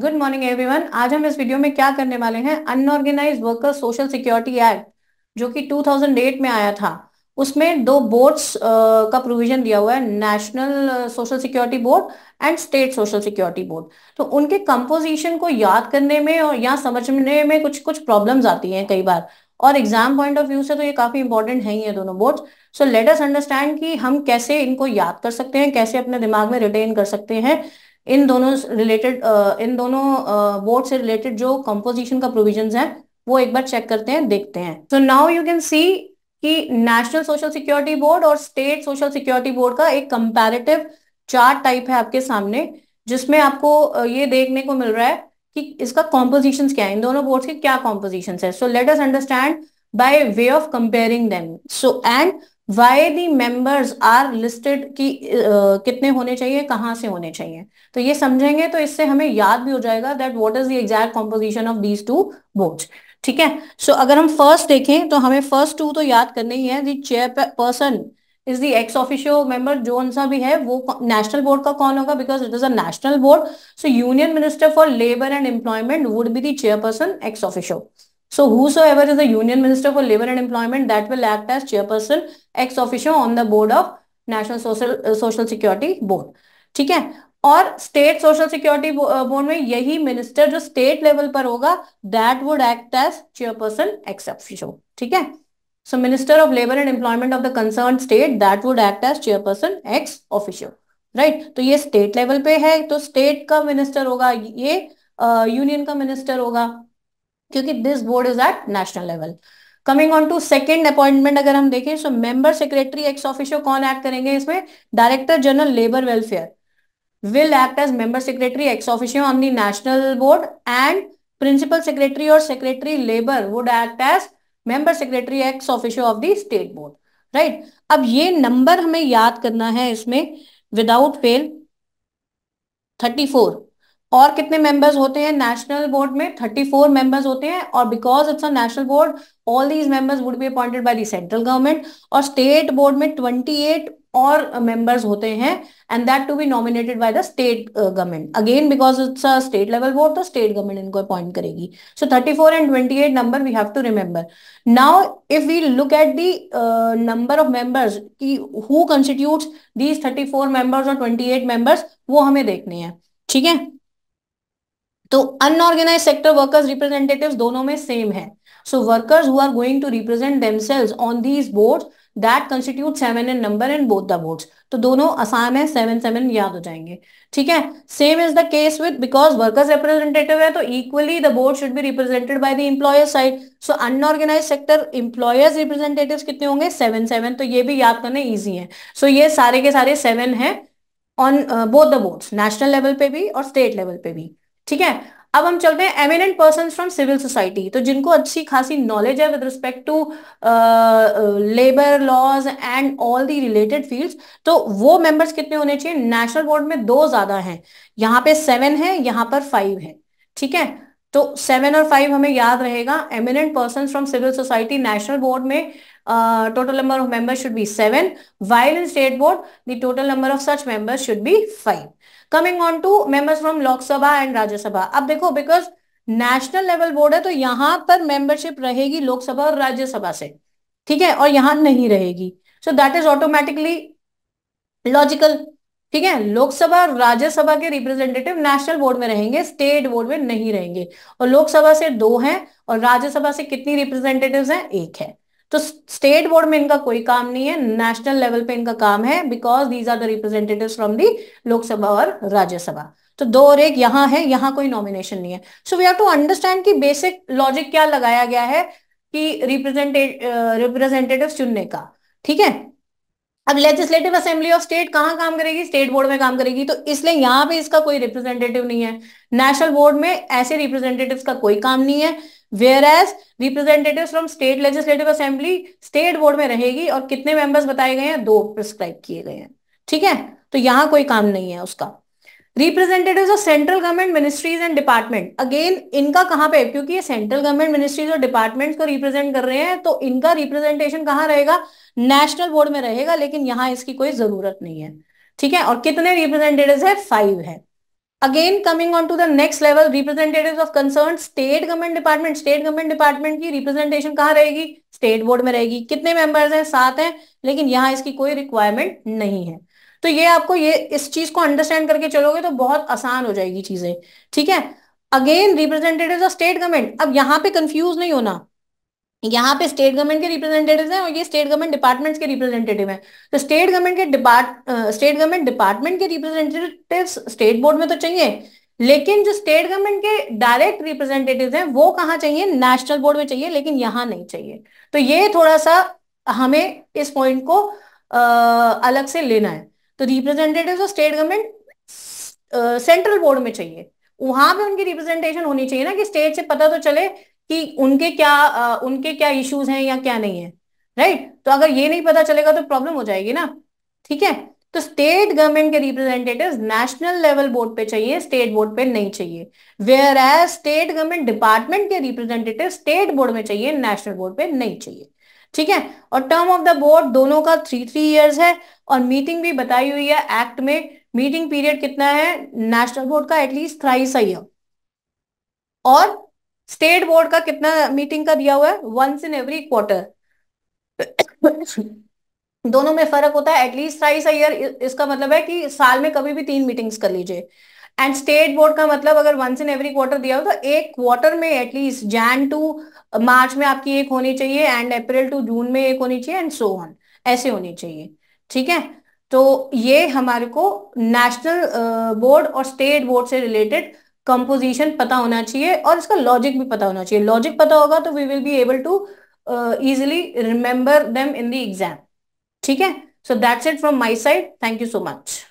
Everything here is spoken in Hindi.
गुड मॉर्निंग एवरीवन आज हम इस वीडियो में क्या करने वाले हैं unorganised workers social security act जो कि 2008 में आया था उसमें दो बोर्ड्स का प्रोविजन दिया हुआ है national social security board and state social security board तो उनके कंपोजिशन को याद करने में और या समझने में कुछ कुछ प्रॉब्लम्स आती हैं कई बार और एग्जाम पॉइंट ऑफ व्यू से तो ये काफी इंपॉर्टेंट है ही है दोनों board so let us understand कि हम कैसे इनको याद कर सकते हैं कैसे अपने दिमाग में रिटेन कर सकते हैं इन दोनों रिलेटेड इन दोनों बोर्ड से रिलेटेड जो कंपोजिशन का प्रोविजन है वो एक बार चेक करते हैं देखते हैं so now you can see कि नेशनल सोशल सिक्योरिटी बोर्ड और स्टेट सोशल सिक्योरिटी बोर्ड का एक कंपेरेटिव चार्ट टाइप है आपके सामने जिसमें आपको ये देखने को मिल रहा है कि इसका कॉम्पोजिशन क्या है इन दोनों बोर्ड के क्या कॉम्पोजिशन है so let us understand by way of comparing them. So and why the members are listed कि uh, कितने होने चाहिए कहाँ से होने चाहिए तो ये समझेंगे तो इससे हमें याद भी हो जाएगा that what is the exact composition of these two board ठीक है सो so, अगर हम फर्स्ट देखें तो हमें फर्स्ट टू तो याद करने ही है the chair is the ex officio member जो सा भी है वो नेशनल बोर्ड का कौन होगा because it is a national board so union minister for labour and employment would be the chairperson ex officio So whosoever is the Union Minister for Labour and Employment that will act as chairperson ex officio on the board of National Social uh, Social Security Board. ठीक है और स्टेट सोशल सिक्योरिटी बोर्ड में यही मिनिस्टर जो स्टेट लेवल पर होगा that would act as chairperson ex officio ठीक है so minister of labour and employment of the concern state that would act as chairperson ex officio right तो ये स्टेट लेवल पे है तो स्टेट का मिनिस्टर होगा ये यूनियन uh, का मिनिस्टर होगा क्योंकि this board is at national level coming on to second appointment अगर हम देखें so member secretary ex officio कौन एक्ट करेंगे इसमें director general labour welfare will act as member secretary ex officio on the national board and principal secretary और secretary labour would act as member secretary ex officio of the state board right अब ये नंबर हमें याद करना है इसमें विदाउट फेल थर्टी फोर और कितने मेंबर्स होते हैं नेशनल बोर्ड में 34 मेंबर्स होते हैं और because it's a national board all these members would be appointed by the central government और स्टेट बोर्ड में 28 और मेंबर्स होते हैं and that to be nominated by the state government again because it's a state level board तो स्टेट गवर्नमेंट इनको अपॉइंट करेगी so four and 28 number we have to remember now if we look at the number of members की who constitutes these four members और ट्वेंटी मेंबर्स वो हमें देखने हैं ठीक है तो अनऑर्गेनाइज सेक्टर वर्कर्स रिप्रेजेंटेटिव दोनों में सेम है so workers who are going to represent themselves on these board that constitute seven in number in both the board तो दोनों आसान है सेवन सेवन याद हो जाएंगे ठीक है same is the case with because workers representative है तो equally the board should be represented by the employer side so unorganised sector employers representative कितने होंगे सेवन सेवन तो ये भी याद करने ईजी है सो so, ये सारे के सारे सेवन है on both the board national level पे भी और स्टेट लेवल पे भी ठीक है अब हम चल रहे हैं eminent person from civil society तो जिनको अच्छी खासी नॉलेज है with respect to labour laws and all the related fields तो वो मेंबर्स कितने होने चाहिए नेशनल बोर्ड में दो ज्यादा हैं यहाँ पे सेवन है यहाँ पर फाइव है ठीक है तो सेवन और फाइव हमें याद रहेगा eminent person from civil society national board में total uh, total number of members should be 7 while in state board the total number of such members should be 5 coming on to members from lok sabha and rajya sabha ab dekho because national level board है तो यहां पर मेंबरशिप रहेगी लोकसभा और राज्यसभा से ठीक है और यहां नहीं रहेगी so that is automatically logical ठीक है लोकसभा और राज्यसभा के रिप्रेजेंटेटिव नेशनल बोर्ड में रहेंगे स्टेट बोर्ड में नहीं रहेंगे और लोकसभा से दो हैं और राज्यसभा से कितनी रिप्रेजेंटेटिव्स हैं एक है तो स्टेट बोर्ड में इनका कोई काम नहीं है नेशनल लेवल पे इनका काम है because these are the representative from the Lok Sabha और राज्यसभा तो दो और एक यहां है यहां कोई नॉमिनेशन नहीं है so we have to understand कि बेसिक लॉजिक क्या लगाया गया है कि रिप्रेजेंटेटिव चुनने का ठीक है अब लेजिस्लेटिव असेंबली ऑफ स्टेट कहाँ काम करेगी स्टेट बोर्ड में काम करेगी तो इसलिए यहाँ पे इसका कोई रिप्रेजेंटेटिव नहीं है नेशनल बोर्ड में ऐसे रिप्रेजेंटेटिव का कोई काम नहीं है whereas representative from state legislative assembly state board में रहेगी और कितने मेंबर्स बताए गए हैं दो प्रिस्क्राइब किए गए हैं ठीक है तो यहाँ कोई काम नहीं है उसका representative of central government ministries and department again इनका कहां पे क्योंकि ये सेंट्रल गवर्नमेंट मिनिस्ट्रीज और डिपार्टमेंट्स को रिप्रेजेंट कर रहे हैं तो इनका रिप्रेजेंटेशन कहां रहेगा नेशनल बोर्ड में रहेगा लेकिन यहाँ इसकी कोई जरूरत नहीं है ठीक है और कितने रिप्रेजेंटेटिव है फाइव है again coming on to the next level representative of concern state government department state government department की रिप्रेजेंटेशन कहाँ रहेगी स्टेट बोर्ड में रहेगी कितने मेंबर्स हैं सात हैं लेकिन यहाँ इसकी कोई रिक्वायरमेंट नहीं है तो ये आपको ये इस चीज को अंडरस्टैंड करके चलोगे तो बहुत आसान हो जाएगी चीजें ठीक है again representative of state government अब यहाँ पे कंफ्यूज नहीं होना यहाँ पे स्टेट गवर्नमेंट के रिप्रेजेंटेटिव हैं और ये स्टेट गवर्नमेंट डिपार्टमेंट्स के रिप्रेजेंटेटिव हैं तो स्टेट गवर्नमेंट के डिपार्ट स्टेट गवर्नमेंट डिपार्टमेंट के रिप्रेजेंटेटिव स्टेट बोर्ड में तो चाहिए लेकिन जो स्टेट गवर्नमेंट के डायरेक्ट रिप्रेजेंटेटिव हैं वो कहाँ चाहिए नेशनल बोर्ड में चाहिए लेकिन यहाँ नहीं चाहिए तो ये थोड़ा सा हमें इस पॉइंट को आ, अलग से लेना है तो representative state government central board में चाहिए वहां पे उनकी रिप्रेजेंटेशन होनी चाहिए ना कि स्टेट से पता तो चले कि उनके क्या आ, uh, उनके क्या इश्यूज हैं या क्या नहीं है राइट तो अगर ये नहीं पता चलेगा तो प्रॉब्लम हो जाएगी ना ठीक है तो स्टेट गवर्नमेंट के रिप्रेजेंटेटिव नेशनल लेवल बोर्ड पे चाहिए स्टेट बोर्ड पे नहीं चाहिए whereas state government department के रिप्रेजेंटेटिव स्टेट बोर्ड में चाहिए नेशनल बोर्ड पे नहीं चाहिए ठीक है और टर्म ऑफ द बोर्ड दोनों का थ्री थ्री इयर्स है और मीटिंग भी बताई हुई है एक्ट में मीटिंग पीरियड कितना है नेशनल बोर्ड का एटलीस्ट थ्राइस है और स्टेट बोर्ड का कितना मीटिंग का दिया हुआ है वंस इन एवरी क्वार्टर दोनों में फर्क होता है एटलीस्ट थ्राइस अ ईयर इसका मतलब है कि साल में कभी भी तीन मीटिंग्स कर लीजिए एंड स्टेट बोर्ड का मतलब अगर वंस इन एवरी क्वार्टर दिया हो तो एक क्वार्टर में एटलीस्ट जैन टू मार्च में आपकी एक होनी चाहिए एंड अप्रैल टू जून में एक होनी चाहिए एंड सो ऑन ऐसे होनी चाहिए ठीक है तो ये हमारे को नेशनल बोर्ड और स्टेट बोर्ड से रिलेटेड कंपोजिशन पता होना चाहिए और इसका लॉजिक भी पता होना चाहिए लॉजिक पता होगा तो we will be able to easily remember them in the exam ठीक है so that's it from my side thank you so much